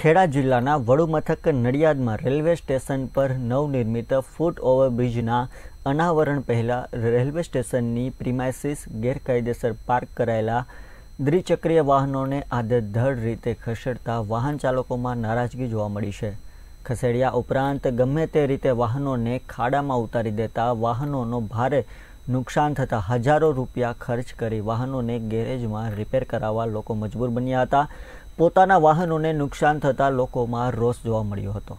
ખેડા જિલ્લાના વડુમથક નડિયાદમાં railway station પર નવનિર્મિત ફૂટ ઓવરબ્રિજના અનાવરણ પહેલાં રેલવે સ્ટેશનની પ્રિમાઇસિસ ગેરકાયદેસર પાર્ક કરાયેલા દ્વિચક્રીય વાહનોને આદધડ રીતે ખસેડતા વાહન ચાલકોમાં નારાજગી જોવા મળી છે ખસેડ્યા ઉપરાંત ગમે તે રીતે વાહનોને ખાડામાં ઉતારી દેતા વાહનોનો ભારે નુકસાન થતાં હજારો રૂપિયા ખર્ચ કરી વાહનોને ગેરેજમાં રિપેર કરાવવા લોકો મજબૂર બન્યા હતા પોતાના વાહનોને નુકસાન થતાં લોકોમાં રોષ જોવા મળ્યો હતો